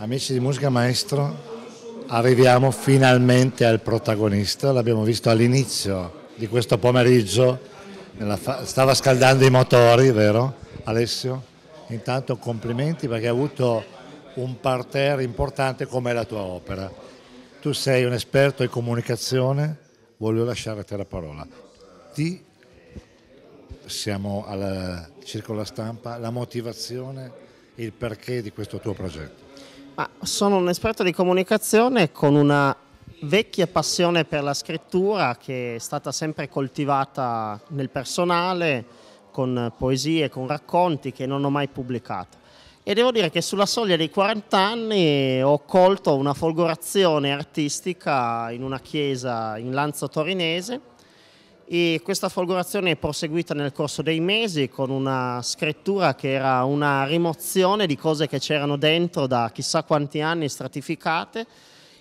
Amici di Musica Maestro, arriviamo finalmente al protagonista, l'abbiamo visto all'inizio di questo pomeriggio, stava scaldando i motori, vero Alessio? Intanto complimenti perché ha avuto un parterre importante come la tua opera. Tu sei un esperto in comunicazione, voglio lasciare a te la parola. Ti siamo al circolo stampa, la motivazione, il perché di questo tuo progetto. Ma sono un esperto di comunicazione con una vecchia passione per la scrittura che è stata sempre coltivata nel personale, con poesie, con racconti che non ho mai pubblicato. E devo dire che sulla soglia dei 40 anni ho colto una folgorazione artistica in una chiesa in Lanzo Torinese e questa folgorazione è proseguita nel corso dei mesi con una scrittura che era una rimozione di cose che c'erano dentro da chissà quanti anni stratificate.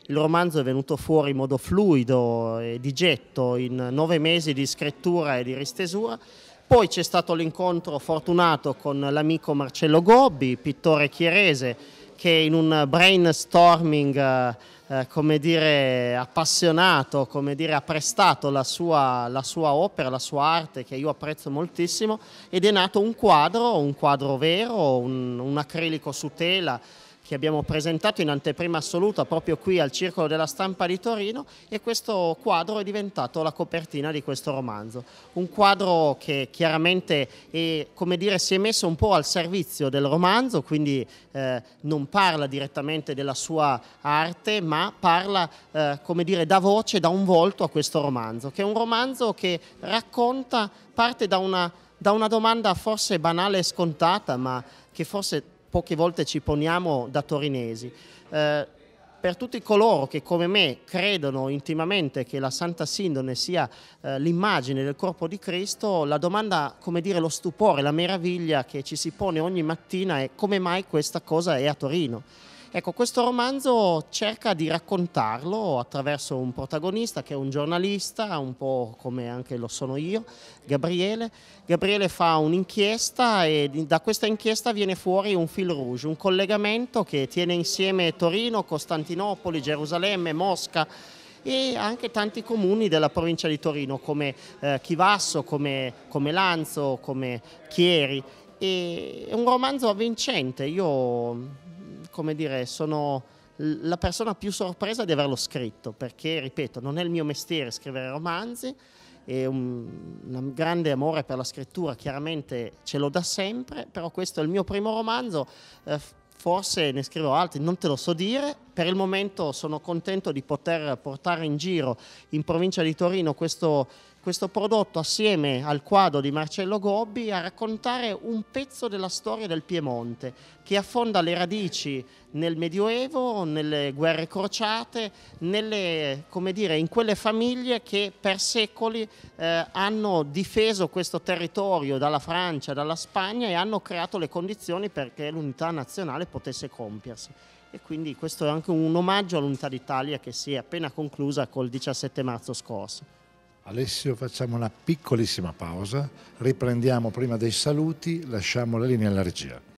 Il romanzo è venuto fuori in modo fluido e di getto in nove mesi di scrittura e di ristesura. Poi c'è stato l'incontro fortunato con l'amico Marcello Gobbi, pittore chierese, che in un brainstorming eh, eh, come dire, appassionato, come dire, ha prestato la sua, la sua, opera, la sua arte che io apprezzo moltissimo ed è nato un quadro, un quadro vero, un, un acrilico su tela che abbiamo presentato in anteprima assoluta proprio qui al Circolo della Stampa di Torino e questo quadro è diventato la copertina di questo romanzo. Un quadro che chiaramente è, come dire, si è messo un po' al servizio del romanzo, quindi eh, non parla direttamente della sua arte, ma parla, eh, come dire, da voce, da un volto a questo romanzo, che è un romanzo che racconta, parte da una, da una domanda forse banale e scontata, ma che forse poche volte ci poniamo da torinesi. Eh, per tutti coloro che come me credono intimamente che la Santa Sindone sia eh, l'immagine del corpo di Cristo, la domanda, come dire, lo stupore, la meraviglia che ci si pone ogni mattina è come mai questa cosa è a Torino. Ecco, questo romanzo cerca di raccontarlo attraverso un protagonista che è un giornalista, un po' come anche lo sono io, Gabriele. Gabriele fa un'inchiesta e da questa inchiesta viene fuori un fil rouge, un collegamento che tiene insieme Torino, Costantinopoli, Gerusalemme, Mosca e anche tanti comuni della provincia di Torino come eh, Chivasso, come, come Lanzo, come Chieri. E è un romanzo avvincente, io come dire, sono la persona più sorpresa di averlo scritto, perché, ripeto, non è il mio mestiere scrivere romanzi, è un, un, grande amore per la scrittura chiaramente ce l'ho da sempre, però questo è il mio primo romanzo, eh, forse ne scrivo altri, non te lo so dire, per il momento sono contento di poter portare in giro in provincia di Torino questo questo prodotto assieme al quadro di Marcello Gobbi a raccontare un pezzo della storia del Piemonte che affonda le radici nel Medioevo, nelle guerre crociate, nelle, dire, in quelle famiglie che per secoli eh, hanno difeso questo territorio dalla Francia, dalla Spagna e hanno creato le condizioni perché l'unità nazionale potesse compiersi e quindi questo è anche un omaggio all'Unità d'Italia che si è appena conclusa col 17 marzo scorso. Alessio facciamo una piccolissima pausa, riprendiamo prima dei saluti, lasciamo la linea alla regia.